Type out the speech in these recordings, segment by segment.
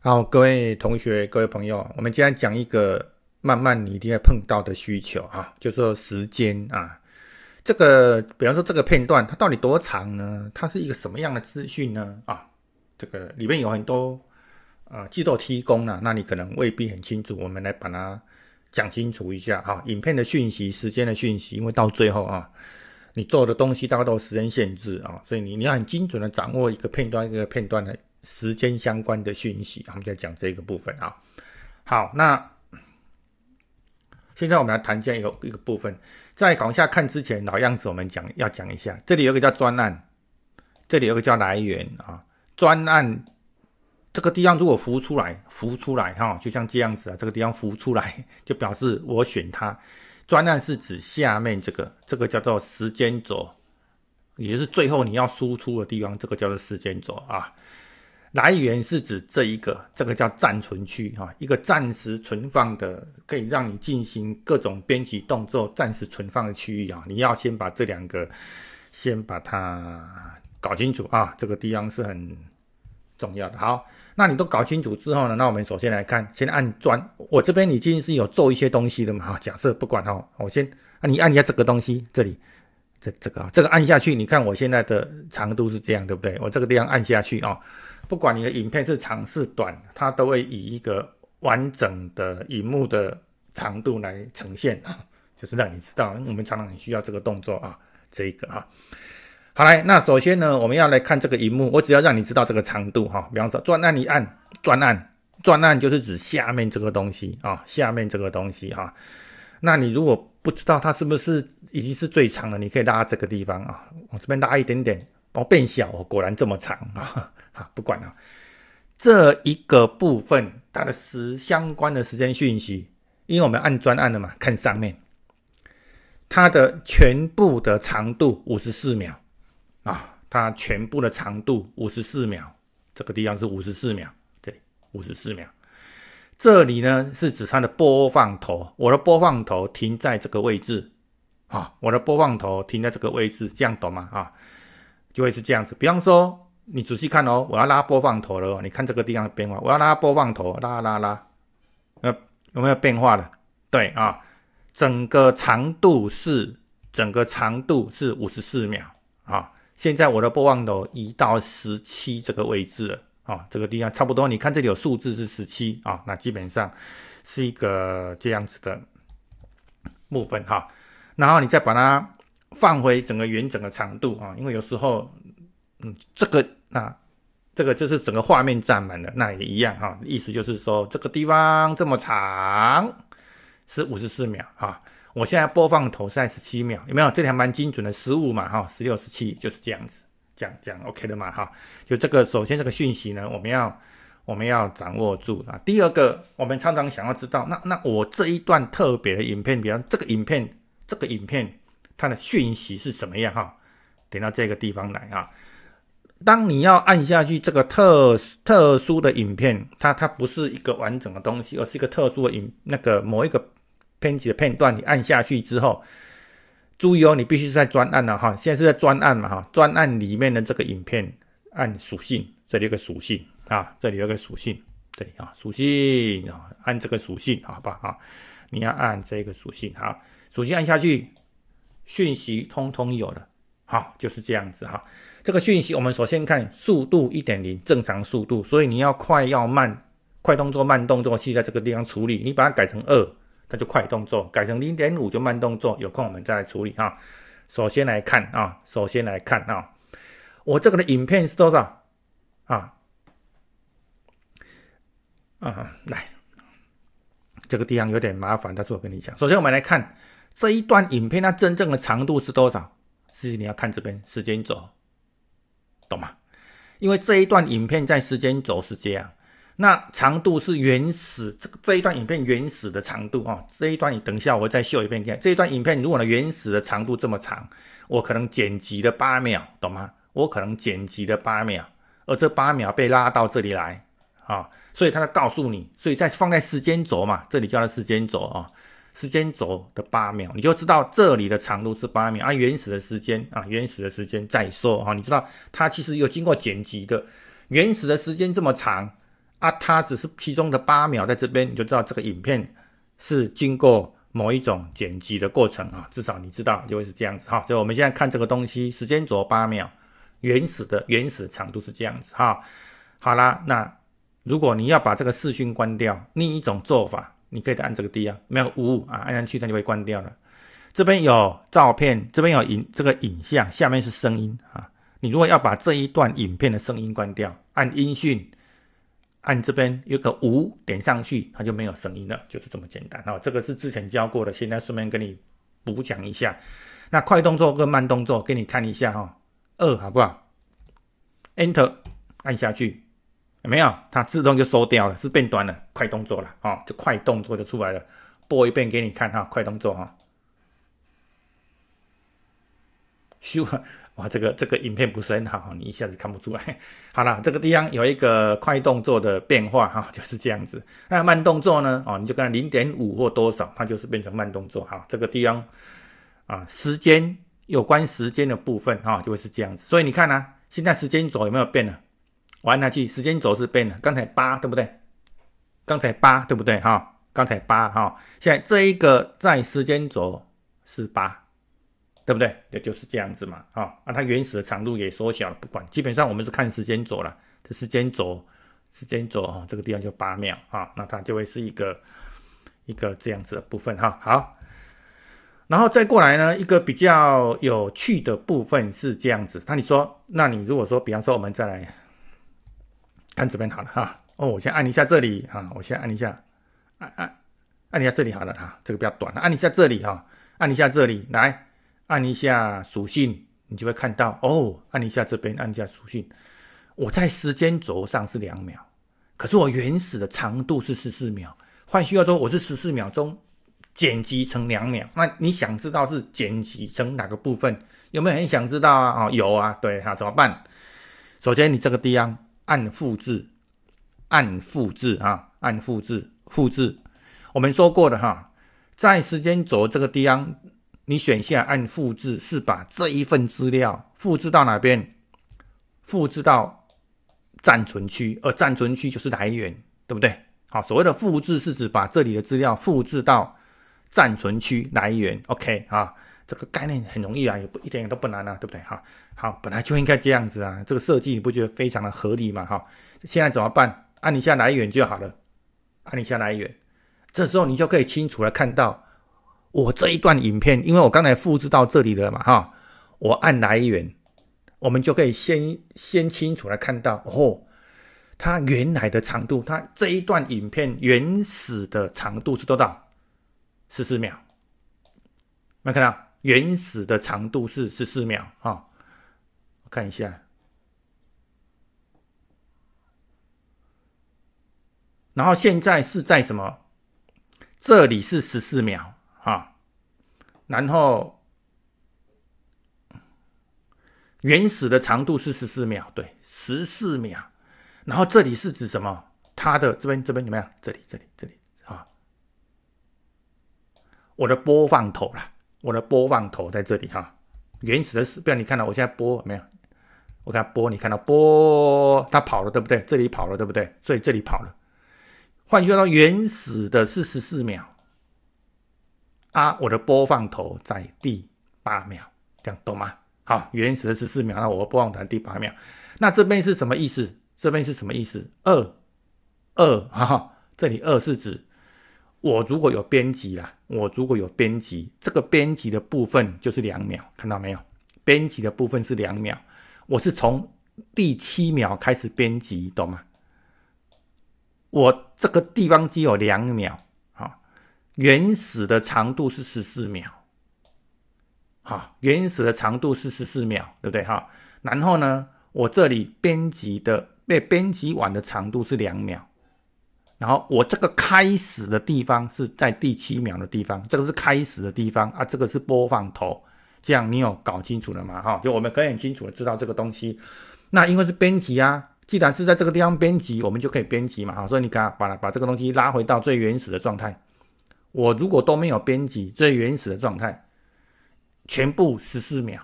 好，各位同学，各位朋友，我们今天讲一个慢慢你一定会碰到的需求哈，就说时间啊，这个，比方说这个片段它到底多长呢？它是一个什么样的资讯呢？啊，这个里面有很多呃，制作提供啊，那你可能未必很清楚，我们来把它讲清楚一下哈。影片的讯息，时间的讯息，因为到最后啊，你做的东西大概有时间限制啊，所以你你要很精准的掌握一个片段一个片段的。时间相关的讯息，我们在讲这个部分啊。好，那现在我们来谈一个一个部分，在往下看之前，老样子我们讲要讲一下。这里有个叫专案，这里有个叫来源啊。专案这个地方如果浮出来，浮出来哈，就像这样子啊，这个地方浮出来 就表示我选它。专案是指下面这个，这个叫做时间轴，也就是最后你要输出的地方，这个叫做时间轴啊。来源是指这一个，这个叫暂存区啊，一个暂时存放的，可以让你进行各种编辑动作暂时存放的区域啊。你要先把这两个，先把它搞清楚啊，这个地方是很重要的。好，那你都搞清楚之后呢，那我们首先来看，先按专，我这边已经是有做一些东西的嘛。假设不管哈，我先，你按一下这个东西，这里，这这个，这个按下去，你看我现在的长度是这样，对不对？我这个地方按下去啊。不管你的影片是长是短，它都会以一个完整的荧幕的长度来呈现啊，就是让你知道我们常常很需要这个动作啊，这一个啊。好来，那首先呢，我们要来看这个荧幕，我只要让你知道这个长度哈。比方说，转那你按转按转按就是指下面这个东西啊，下面这个东西哈。那你如果不知道它是不是已经是最长了，你可以拉这个地方啊，往这边拉一点点。哦，变小哦，果然这么长啊！哈，不管了，这一个部分它的时相关的时间讯息，因为我们按专案的嘛，看上面它的全部的长度五十四秒啊，它全部的长度五十四秒，这个地方是五十四秒，这里五十四秒，这里呢是指它的播放头，我的播放头停在这个位置啊，我的播放头停在这个位置，这样懂吗？啊？就会是这样子，比方说你仔细看哦，我要拉播放头了哦，你看这个地方的变化，我要拉播放头，拉拉拉，呃，有没有变化的？对啊，整个长度是整个长度是五十四秒啊，现在我的播放头移到十七这个位置了啊，这个地方差不多，你看这里有数字是十七啊，那基本上是一个这样子的部分哈，然后你再把它。放回整个圆整个长度啊，因为有时候，嗯，这个那这个就是整个画面占满了，那也一样哈。意思就是说，这个地方这么长是五十四秒哈。我现在播放头在十七秒，有没有？这条蛮精准的，十五嘛哈，十六十七就是这样子，这样这样 OK 的嘛哈。就这个，首先这个讯息呢，我们要我们要掌握住啊。第二个，我们常常想要知道，那那我这一段特别的影片，比方这个影片，这个影片。它的讯息是什么样哈？点到这个地方来啊！当你要按下去这个特特殊的影片，它它不是一个完整的东西，而是一个特殊的影那个某一个编辑的片段。你按下去之后，注意哦，你必须是在专案呢哈，现在是在专案嘛哈？专案里面的这个影片，按属性，这里有个属性啊，这里有个属性，这里啊属性，啊，按这个属性，好吧啊？你要按这个属性好，属性按下去。讯息通通有了，好，就是这样子哈。这个讯息我们首先看速度一点零，正常速度，所以你要快要慢，快动作慢动作，器在这个地方处理，你把它改成二，那就快动作；改成零点五就慢动作。有空我们再来处理哈。首先来看啊，首先来看啊，我这个的影片是多少啊啊？来，这个地方有点麻烦，但是我跟你讲，首先我们来看。这一段影片它真正的长度是多少？是你要看这边时间轴，懂吗？因为这一段影片在时间轴是这样，那长度是原始这这一段影片原始的长度啊。这一段你等一下我再秀一遍，看这一段影片如果呢原始的长度这么长，我可能剪辑了八秒，懂吗？我可能剪辑了八秒，而这八秒被拉到这里来啊，所以它在告诉你，所以再放在时间轴嘛，这里叫它时间轴啊。时间轴的八秒，你就知道这里的长度是八秒啊。原始的时间啊，原始的时间再说啊，你知道它其实有经过剪辑的。原始的时间这么长啊，它只是其中的八秒在这边，你就知道这个影片是经过某一种剪辑的过程啊。至少你知道就会是这样子哈。所以我们现在看这个东西，时间轴八秒，原始的原始长度是这样子哈。好啦，那如果你要把这个视讯关掉，另一种做法。你可以再按这个 D 啊，没有五啊，按上去它就会关掉了。这边有照片，这边有影，这个影像下面是声音啊。你如果要把这一段影片的声音关掉，按音讯，按这边有个五点上去，它就没有声音了，就是这么简单。好，这个是之前教过的，现在顺便跟你补讲一下。那快动作跟慢动作给你看一下哈，二好不好？Enter 按下去。没有，它自动就收掉了，是变短了，快动作了，哦，就快动作就出来了，播一遍给你看哈，快动作哈。咻，哇，这个这个影片不是很好，你一下子看不出来。好了，这个地方有一个快动作的变化哈，就是这样子。那慢动作呢？哦，你就看零点五或多少，它就是变成慢动作哈。这个地方啊，时间有关时间的部分哈，就会是这样子。所以你看呢，现在时间轴有没有变了？玩下去，时间轴是变了，刚才八对不对？刚才八对不对哈？刚才八哈。现在这一个在时间轴是八，对不对？也就是这样子嘛哈，那它原始的长度也缩小了，不管。基本上我们是看时间轴了。这时间轴，时间轴哈，这个地方就八秒啊。那它就会是一个一个这样子的部分哈。好，然后再过来呢，一个比较有趣的部分是这样子。那你说，那你如果说，比方说我们再来。看这边好了哈。哦，我先按一下这里哈，我先按一下，按按按一下这里好了哈。这个比较短，按一下这里哈，按一下这里，来按一下属性，你就会看到哦。按一下这边，按一下属性，我在时间轴上是两秒，可是我原始的长度是十四秒。换句话说，我是十四秒钟剪辑成两秒。那你想知道是剪辑成哪个部分？有没有很想知道啊？哦，有啊，对哈，怎么办？首先你这个地方。按复制，按复制啊，按复制，复制。我们说过的哈，在时间轴这个地方，你选下按复制，是把这一份资料复制到哪边？复制到暂存区，而暂存区就是来源，对不对？好，所谓的复制是指把这里的资料复制到暂存区来源。OK 啊。这个概念很容易啊，也不一点也都不难啊，对不对哈？好，本来就应该这样子啊，这个设计你不觉得非常的合理嘛哈？现在怎么办？按一下来源就好了，按一下来源，这时候你就可以清楚的看到我这一段影片，因为我刚才复制到这里了嘛哈，我按来源，我们就可以先先清楚的看到哦，它原来的长度，它这一段影片原始的长度是多少？四十秒，没看到？原始的长度是十四秒啊，我看一下。然后现在是在什么？这里是十四秒啊。然后原始的长度是十四秒，对，十四秒。然后这里是指什么？它的这边这边怎么样？这里这里这里啊，我的播放头了。我的播放头在这里哈，原始的是不要你看到，我现在播没有？我看播，你看到播，它跑了对不对？这里跑了对不对？所以这里跑了。换句话说，原始的是十四秒啊，我的播放头在第八秒，这样懂吗？好，原始的十四秒，那我播放台第八秒。那这边是什么意思？这边是什么意思？二二，哈，这里二是指。我如果有编辑了，我如果有编辑，这个编辑的部分就是两秒，看到没有？编辑的部分是两秒，我是从第七秒开始编辑，懂吗？我这个地方只有两秒，啊，原始的长度是十四秒，啊，原始的长度是十四秒，对不对？哈，然后呢，我这里编辑的被编辑完的长度是两秒。然后我这个开始的地方是在第七秒的地方，这个是开始的地方啊，这个是播放头，这样你有搞清楚了吗？哈，就我们可以很清楚的知道这个东西。那因为是编辑啊，既然是在这个地方编辑，我们就可以编辑嘛，哈。所以你看，快把把这个东西拉回到最原始的状态。我如果都没有编辑，最原始的状态，全部十四秒，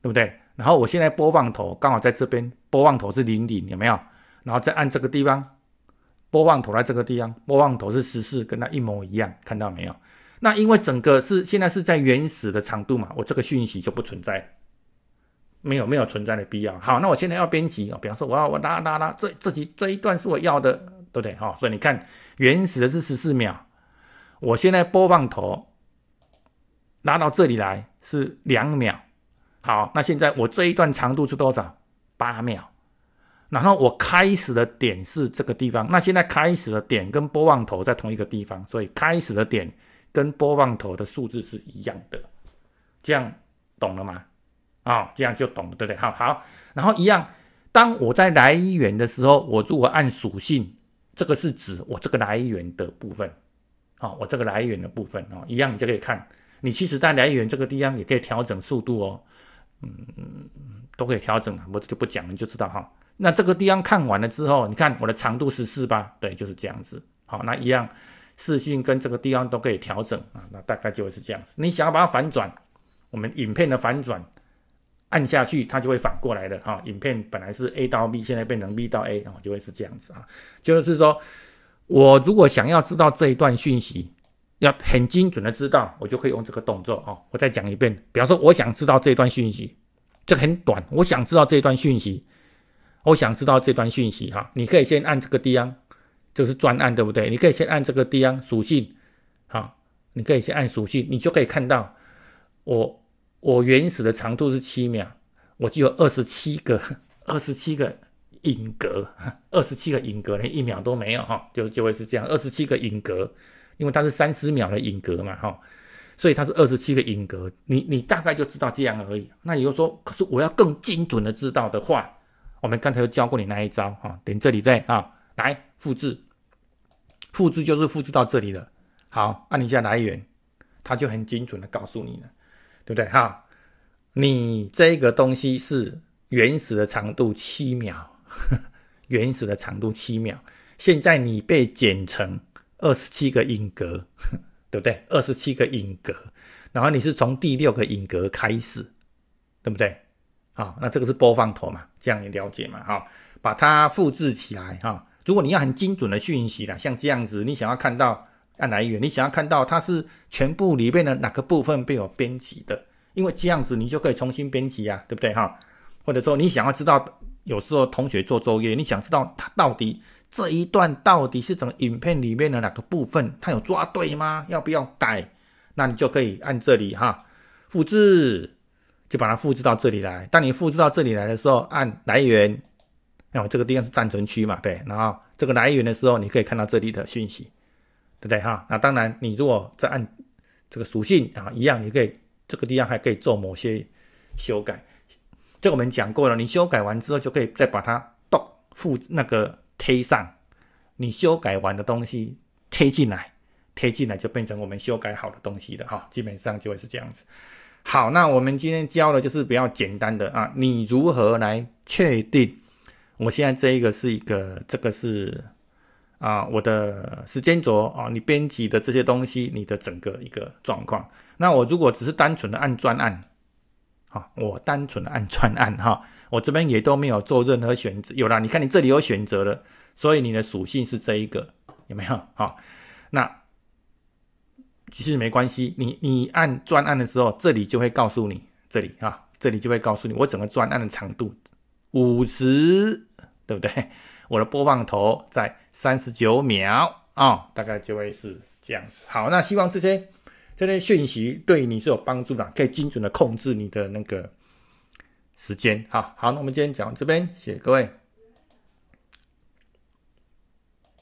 对不对？然后我现在播放头刚好在这边，播放头是零零，有没有？然后再按这个地方。播放头在这个地方，播放头是十四，跟它一模一样，看到没有？那因为整个是现在是在原始的长度嘛，我这个讯息就不存在，没有没有存在的必要。好，那我现在要编辑啊，比方说我要我拉拉拉这这几这一段是我要的，对不对？哈，所以你看原始的是十四秒，我现在播放头拉到这里来是两秒，好，那现在我这一段长度是多少？八秒。然后我开始的点是这个地方，那现在开始的点跟播放头在同一个地方，所以开始的点跟播放头的数字是一样的，这样懂了吗？啊，这样就懂了，对不对？好好，然后一样，当我在来源的时候，我如果按属性，这个是指我这个来源的部分，好，我这个来源的部分，哦，一样，你就可以看，你其实在来源这个地方也可以调整速度哦，嗯都可以调整，我就不讲，你就知道哈。那这个地方看完了之后，你看我的长度十四吧，对，就是这样子。好，那一样视讯跟这个地方都可以调整啊。那大概就是这样子。你想要把它反转，我们影片的反转按下去，它就会反过来的哈。影片本来是 A 到 B，现在变成 B 到 A，然、就会是这样子啊。就是说我如果想要知道这一段讯息，要很精准的知道，我就可以用这个动作哦。我再讲一遍，比方说，我想知道这段讯息，这很短，我想知道这一段讯息。我想知道这段讯息哈，你可以先按这个 D N，就是专案对不对？你可以先按这个 D N 属性，哈，你可以先按属性，你就可以看到我我原始的长度是七秒，我就有二十七个二十七个音格，二十七个音格连一秒都没有哈，就就会是这样，二十七个音格，因为它是三十秒的音格嘛哈，所以它是二十七个音格，你你大概就知道这样而已。那你就说，可是我要更精准的知道的话。我们刚才又教过你那一招哈，点这里对啊，来复制，复制就是复制到这里了。好，按一下来源，它就很精准的告诉你了，对不对？哈，你这个东西是原始的长度七秒，原始的长度七秒，现在你被剪成二十七个影格，对不对？二十七个影格，然后你是从第六个影格开始，对不对？好，那这个是播放头嘛？这样你了解嘛？哈，把它复制起来哈。如果你要很精准的讯息啦，像这样子，你想要看到按来源，你想要看到它是全部里面的哪个部分被我编辑的，因为这样子你就可以重新编辑啊，对不对？哈，或者说你想要知道，有时候同学做作业，你想知道他到底这一段到底是整个影片里面的哪个部分，他有抓对吗？要不要改？那你就可以按这里哈，复制。就把它复制到这里来。当你复制到这里来的时候，按来源，那我这个地方是暂存区嘛，对，然后这个来源的时候，你可以看到这里的讯息，对不对哈？那当然，你如果再按这个属性啊，一样，你可以这个地方还可以做某些修改。这我们讲过了，你修改完之后，就可以再把它动复那个贴上。你修改完的东西贴进来，贴进来就变成我们修改好的东西的哈，基本上就会是这样子。好，那我们今天教的就是比较简单的啊，你如何来确定？我现在这一个是一个，这个是啊，我的时间轴啊，你编辑的这些东西，你的整个一个状况。那我如果只是单纯的按专案，好，我单纯的按专案哈，我这边也都没有做任何选择。有啦，你看你这里有选择了，所以你的属性是这一个有没有？好，那。其实没关系，你你按专案的时候，这里就会告诉你，这里啊，这里就会告诉你，我整个专案的长度五十，对不对？我的播放头在三十九秒啊，大概就会是这样子。好，那希望这些这些讯息对你是有帮助的，可以精准的控制你的那个时间。哈，好，那我们今天讲这边，谢谢各位。